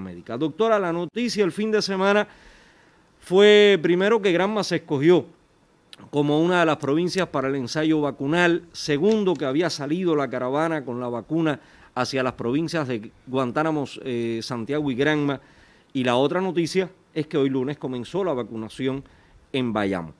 médica. Doctora, la noticia el fin de semana fue primero que Granma se escogió como una de las provincias para el ensayo vacunal, segundo que había salido la caravana con la vacuna hacia las provincias de Guantánamo, eh, Santiago y Granma, y la otra noticia es que hoy lunes comenzó la vacunación en Bayamo.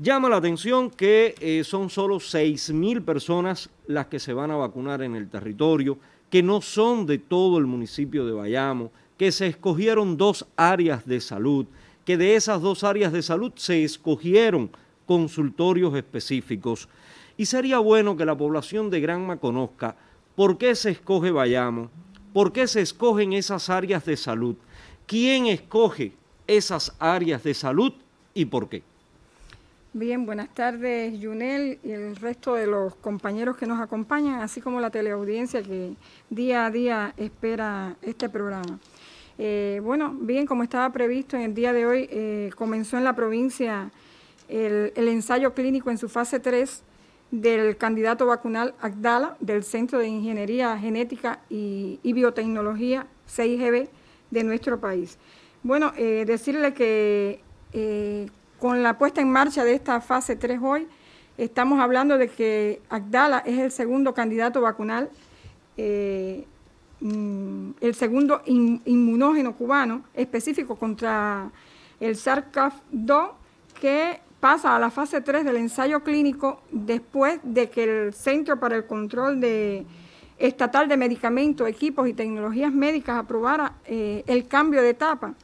Llama la atención que eh, son solo 6.000 personas las que se van a vacunar en el territorio, que no son de todo el municipio de Bayamo, que se escogieron dos áreas de salud, que de esas dos áreas de salud se escogieron consultorios específicos. Y sería bueno que la población de Granma conozca por qué se escoge Bayamo, por qué se escogen esas áreas de salud, quién escoge esas áreas de salud y por qué. Bien, buenas tardes, Junel y el resto de los compañeros que nos acompañan, así como la teleaudiencia que día a día espera este programa. Eh, bueno, bien, como estaba previsto en el día de hoy, eh, comenzó en la provincia el, ensayo clínico en su fase 3 del candidato vacunal Agdala del Centro de Ingeniería Genética y, Biotecnología, CIGB, de nuestro país. Bueno, eh, decirle que con la puesta en marcha de esta fase 3 hoy, estamos hablando de que Agdala es el segundo candidato vacunal, eh, mm, el segundo inmunógeno cubano específico contra el SARS-CoV-2 que pasa a la fase 3 del ensayo clínico después de que el Centro para el Control de, Estatal de Medicamentos, Equipos y Tecnologías Médicas aprobara eh, el cambio de etapa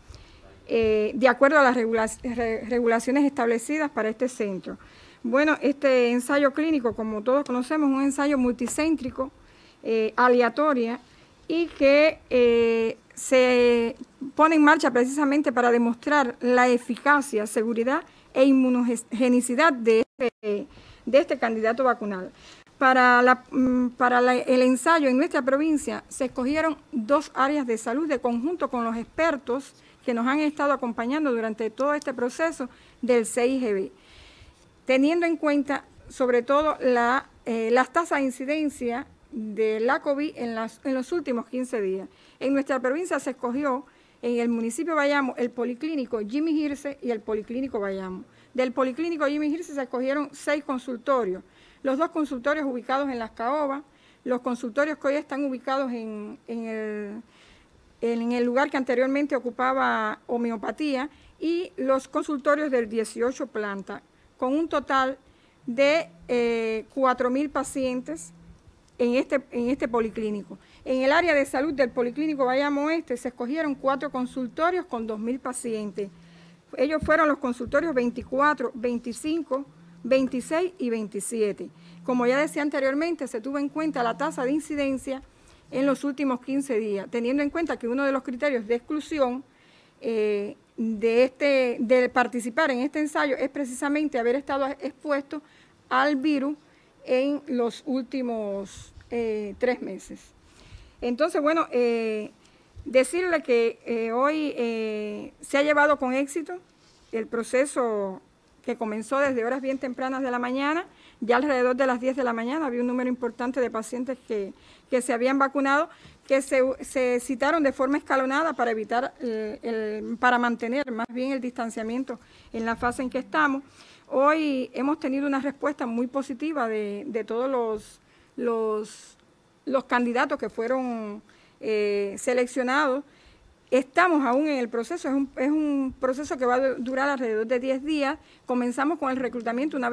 eh, de acuerdo a las regulaciones establecidas para este centro. Bueno, este ensayo clínico, como todos conocemos, es un ensayo multicéntrico, aleatorio eh, aleatoria, y que eh, se pone en marcha precisamente para demostrar la eficacia, seguridad e inmunogenicidad de este, de este candidato vacunal para, mm, el ensayo en nuestra provincia se escogieron dos áreas de salud de conjunto con los expertos que nos han estado acompañando durante todo este proceso del CIGB, teniendo en cuenta sobre todo eh, las tasas de incidencia de la COVID en, en los últimos 15 días. En nuestra provincia se escogió en el municipio de Bayamo el policlínico Jimmy Girse y el policlínico Bayamo. Del policlínico Jimmy Girce se escogieron seis consultorios los dos consultorios ubicados en Las Caobas, los consultorios que hoy están ubicados en, el, lugar que anteriormente ocupaba homeopatía y los consultorios del 18 planta, con un total de 4.000 eh, pacientes en este, en este policlínico. En el área de salud del policlínico Bayamo Oeste se escogieron cuatro consultorios con 2.000 pacientes. Ellos fueron los consultorios 24, 25, 26 y 27. Como ya decía anteriormente, se tuvo en cuenta la tasa de incidencia en los últimos 15 días, teniendo en cuenta que uno de los criterios de exclusión eh, de, este, de participar en este ensayo es precisamente haber estado expuesto al virus en los últimos eh, tres meses. Entonces, bueno, eh, decirle que hoy se ha llevado con éxito el proceso que comenzó desde horas bien tempranas de la mañana, ya alrededor de las 10 de la mañana había un número importante de pacientes que, se habían vacunado, que se, citaron de forma escalonada para evitar, eh, para mantener más bien el distanciamiento en la fase en que estamos. Hoy hemos tenido una respuesta muy positiva de, todos los, candidatos que fueron eh, seleccionados. Estamos aún en el proceso, es un, proceso que va a durar alrededor de 10 días. Comenzamos con el reclutamiento una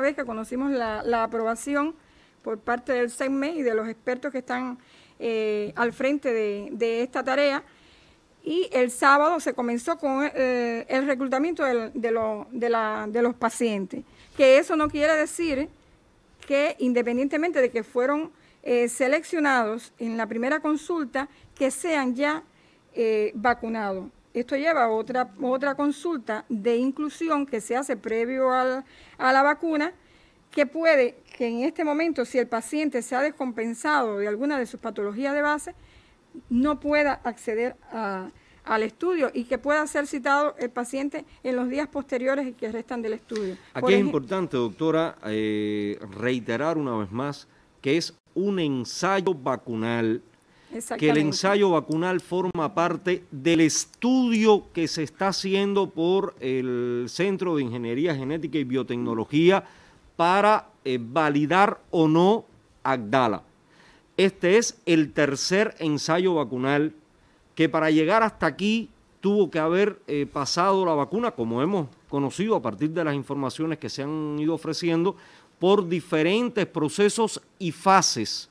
vez, que conocimos la, aprobación por parte del SEME y de los expertos que están eh, al frente de, esta tarea. Y el sábado se comenzó con eh, el reclutamiento de, los pacientes. Que eso no quiere decir que independientemente de que fueron eh, seleccionados en la primera consulta, que sean ya eh, vacunado. Esto lleva a otra, otra consulta de inclusión que se hace previo al, a la vacuna, que puede que en este momento, si el paciente se ha descompensado de alguna de sus patologías de base, no pueda acceder al estudio y que pueda ser citado el paciente en los días posteriores y que restan del estudio. Aquí es importante, doctora, eh, reiterar una vez más que es un ensayo vacunal que el ensayo vacunal forma parte del estudio que se está haciendo por el Centro de Ingeniería Genética y Biotecnología para eh, validar o no Agdala. Este es el tercer ensayo vacunal que para llegar hasta aquí tuvo que haber eh, pasado la vacuna, como hemos conocido a partir de las informaciones que se han ido ofreciendo, por diferentes procesos y fases.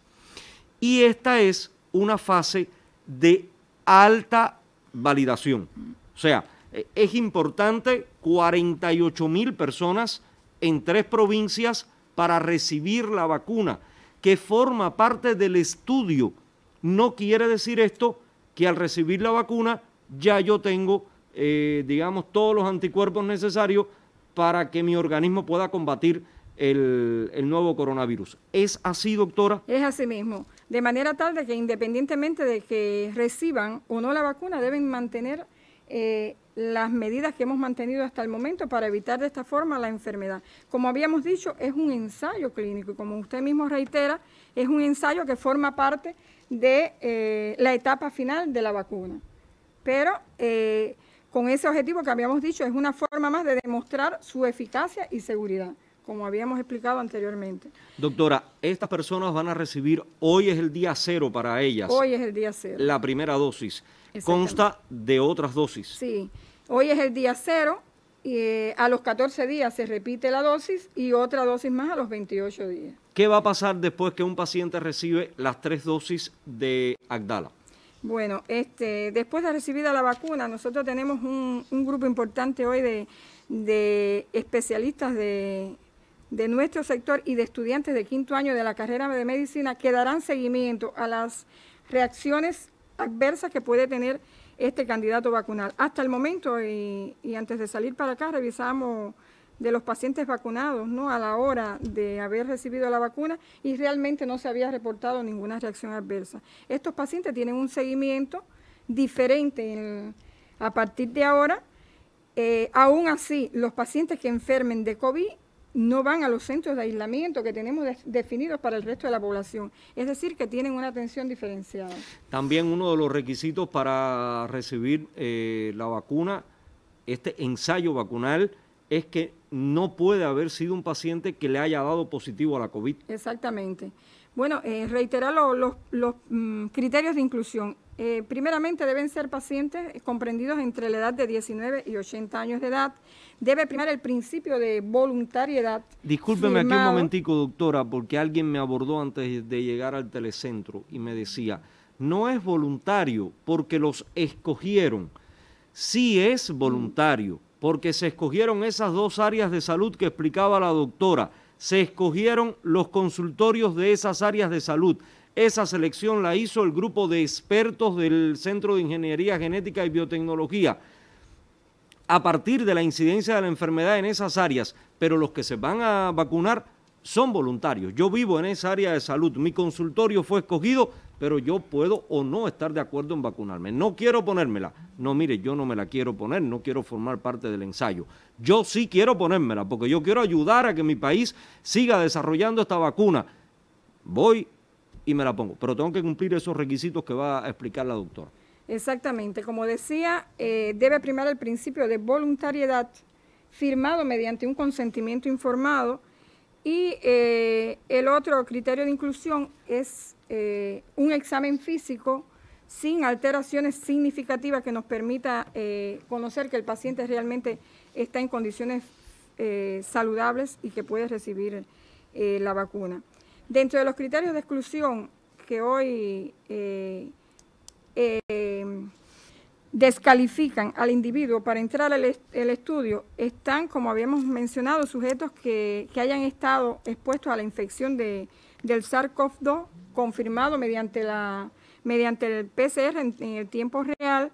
Y esta es una fase de alta validación. O sea, e-, es importante 48 mil personas en tres provincias para recibir la vacuna, que forma parte del estudio. No quiere decir esto que al recibir la vacuna ya yo tengo, eh, digamos, todos los anticuerpos necesarios para que mi organismo pueda combatir el, el nuevo coronavirus. ¿Es así, doctora? Es así mismo de manera tal de que independientemente de que reciban o no la vacuna, deben mantener eh, las medidas que hemos mantenido hasta el momento para evitar de esta forma la enfermedad. Como habíamos dicho, es un ensayo clínico y como usted mismo reitera, es un ensayo que forma parte de eh, la etapa final de la vacuna. Pero eh, con ese objetivo que habíamos dicho, es una forma más de demostrar su eficacia y seguridad como habíamos explicado anteriormente. Doctora, estas personas van a recibir, hoy es el día cero para ellas. Hoy es el día cero. La primera dosis. Consta de otras dosis. Sí, hoy es el día cero. Y, eh, a los 14 días se repite la dosis y otra dosis más a los 28 días. ¿Qué va a pasar después que un paciente recibe las tres dosis de Agdala? Bueno, este, después de recibida la vacuna, nosotros tenemos un, grupo importante hoy de especialistas de de nuestro sector y de estudiantes de quinto año de la carrera de medicina que darán seguimiento a las reacciones adversas que puede tener este candidato vacunal. Hasta el momento, y, antes de salir para acá, revisamos de los pacientes vacunados, ¿no? A la hora de haber recibido la vacuna y realmente no se había reportado ninguna reacción adversa. Estos pacientes tienen un seguimiento diferente a partir de ahora. Eh, aún así, los pacientes que enfermen de COVID no van a los centros de aislamiento que tenemos definidos para el resto de la población. Es decir, que tienen una atención diferenciada. También uno de los requisitos para recibir eh, la vacuna, este ensayo vacunal, es que no puede haber sido un paciente que le haya dado positivo a la COVID. Exactamente. Bueno, eh, reiterar los, mm, criterios de inclusión. Eh, primeramente deben ser pacientes comprendidos entre la edad de 19 y 80 años de edad. Debe primar el principio de voluntariedad. Discúlpeme aquí un momentico, doctora, porque alguien me abordó antes de llegar al telecentro y me decía, no es voluntario porque los escogieron. Sí es voluntario porque se escogieron esas dos áreas de salud que explicaba la doctora. Se escogieron los consultorios de esas áreas de salud esa selección la hizo el grupo de expertos del Centro de Ingeniería Genética y Biotecnología a partir de la incidencia de la enfermedad en esas áreas, pero los que se van a vacunar son voluntarios. Yo vivo en esa área de salud, mi consultorio fue escogido, pero yo puedo o no estar de acuerdo en vacunarme. No quiero ponérmela. No, mire, yo no me la quiero poner, no quiero formar parte del ensayo. Yo sí quiero ponérmela, porque yo quiero ayudar a que mi país siga desarrollando esta vacuna. Voy me la pongo. Pero tengo que cumplir esos requisitos que va a explicar la doctora. Exactamente, como decía, eh, debe primar el principio de voluntariedad firmado mediante un consentimiento informado y eh, el otro criterio de inclusión es eh, un examen físico sin alteraciones significativas que nos permita conocer que el paciente realmente está en condiciones saludables y que puede recibir la vacuna. Dentro de los criterios de exclusión que hoy eh, eh, descalifican al individuo para entrar al estudio están, como habíamos mencionado, sujetos que, hayan estado expuestos a la infección de, del SARS-CoV-2 confirmado mediante, la, mediante el PCR en, el tiempo real,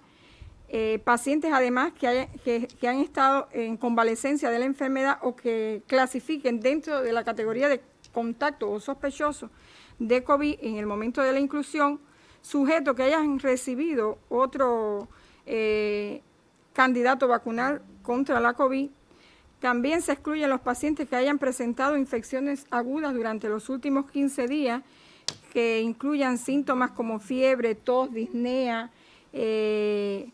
eh, pacientes además que, que, han estado en convalecencia de la enfermedad o que clasifiquen dentro de la categoría de contacto o sospechoso de COVID en el momento de la inclusión, sujeto que hayan recibido otro eh, candidato vacunal contra la COVID. También se excluyen los pacientes que hayan presentado infecciones agudas durante los últimos 15 días, que incluyan síntomas como fiebre, tos, disnea, eh,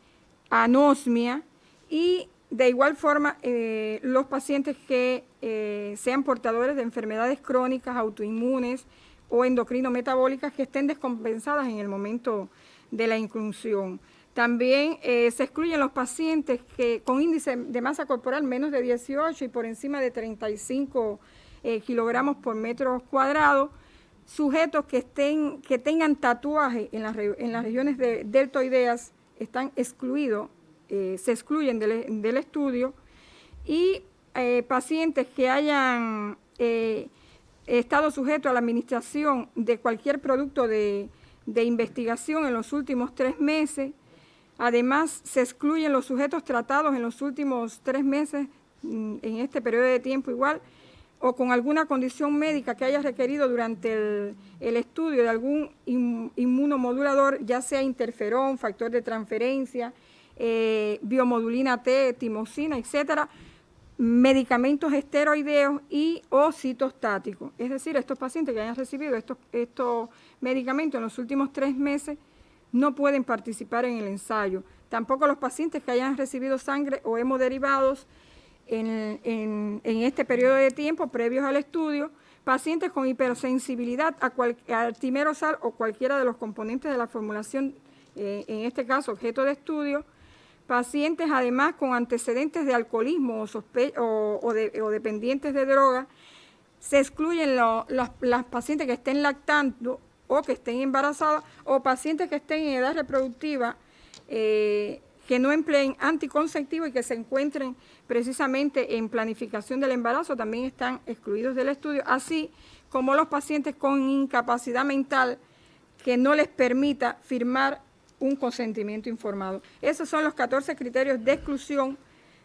anosmia y de igual forma eh, los pacientes que eh, sean portadores de enfermedades crónicas, autoinmunes o endocrino-metabólicas que estén descompensadas en el momento de la inclusión. También eh, se excluyen los pacientes que con índice de masa corporal menos de 18 y por encima de 35 eh, kilogramos por metro cuadrado, sujetos que, estén, que tengan tatuaje en las, regiones de deltoideas están excluidos, se excluyen del, del estudio y eh, pacientes que hayan eh, estado sujetos a la administración de cualquier producto de, investigación en los últimos tres meses. Además, se excluyen los sujetos tratados en los últimos tres meses, mm, en este periodo de tiempo igual, o con alguna condición médica que haya requerido durante el, estudio de algún inmunomodulador, ya sea interferón, factor de transferencia, eh, biomodulina T, timosina, etcétera, medicamentos esteroideos y o citostáticos. Es decir, estos pacientes que hayan recibido estos, estos medicamentos en los últimos tres meses no pueden participar en el ensayo. Tampoco los pacientes que hayan recibido sangre o hemoderivados en, en, este periodo de tiempo previos al estudio, pacientes con hipersensibilidad a, cualquier timerosal o cualquiera de los componentes de la formulación, eh, en este caso objeto de estudio, pacientes además con antecedentes de alcoholismo o, dependientes de droga, se excluyen las, pacientes que estén lactando o que estén embarazadas o pacientes que estén en edad reproductiva eh, que no empleen anticonceptivo y que se encuentren precisamente en planificación del embarazo también están excluidos del estudio, así como los pacientes con incapacidad mental que no les permita firmar un consentimiento informado. Esos son los 14 criterios de exclusión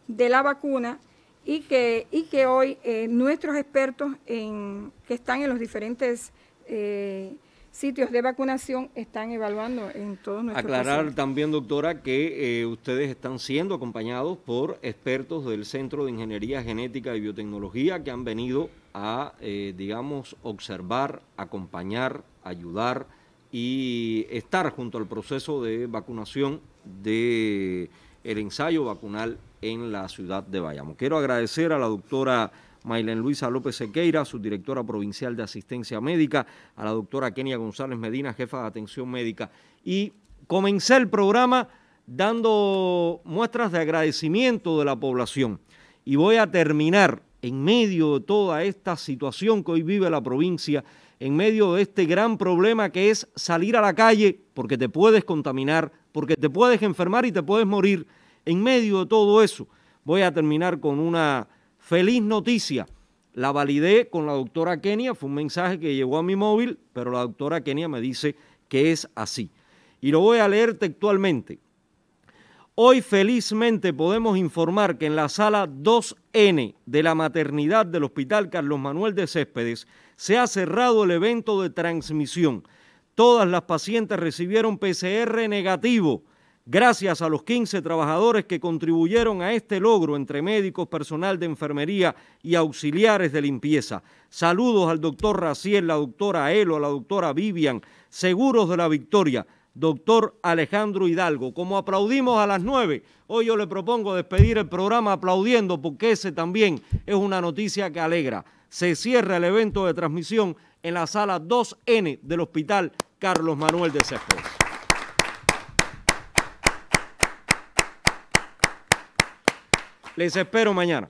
de la vacuna y que, y que hoy eh, nuestros expertos en, que están en los diferentes eh, sitios de vacunación están evaluando en todos nuestros Aclarar también, doctora, que eh, ustedes están siendo acompañados por expertos del Centro de Ingeniería Genética y Biotecnología que han venido a, digamos, observar, acompañar, ayudar, y estar junto al proceso de vacunación de el ensayo vacunal en la ciudad de Bayamo. Quiero agradecer a la doctora Maylen Luisa López Sequeira, directora provincial de asistencia médica, a la doctora Kenia González Medina, jefa de atención médica. Y comencé el programa dando muestras de agradecimiento de la población. Y voy a terminar en medio de toda esta situación que hoy vive la provincia en medio de este gran problema que es salir a la calle porque te puedes contaminar, porque te puedes enfermar y te puedes morir. En medio de todo eso, voy a terminar con una feliz noticia. La validé con la doctora Kenia, fue un mensaje que llegó a mi móvil, pero la doctora Kenia me dice que es así. Y lo voy a leer textualmente. Hoy felizmente podemos informar que en la sala 2N de la maternidad del Hospital Carlos Manuel de Céspedes se ha cerrado el evento de transmisión. Todas las pacientes recibieron PCR negativo. Gracias a los 15 trabajadores que contribuyeron a este logro entre médicos, personal de enfermería y auxiliares de limpieza. Saludos al doctor Raciel, la doctora Elo, a la doctora Vivian, Seguros de la Victoria, doctor Alejandro Hidalgo. Como aplaudimos a las nueve, hoy yo le propongo despedir el programa aplaudiendo porque ese también es una noticia que alegra. Se cierra el evento de transmisión en la sala 2N del Hospital Carlos Manuel de Céspedes. Les espero mañana.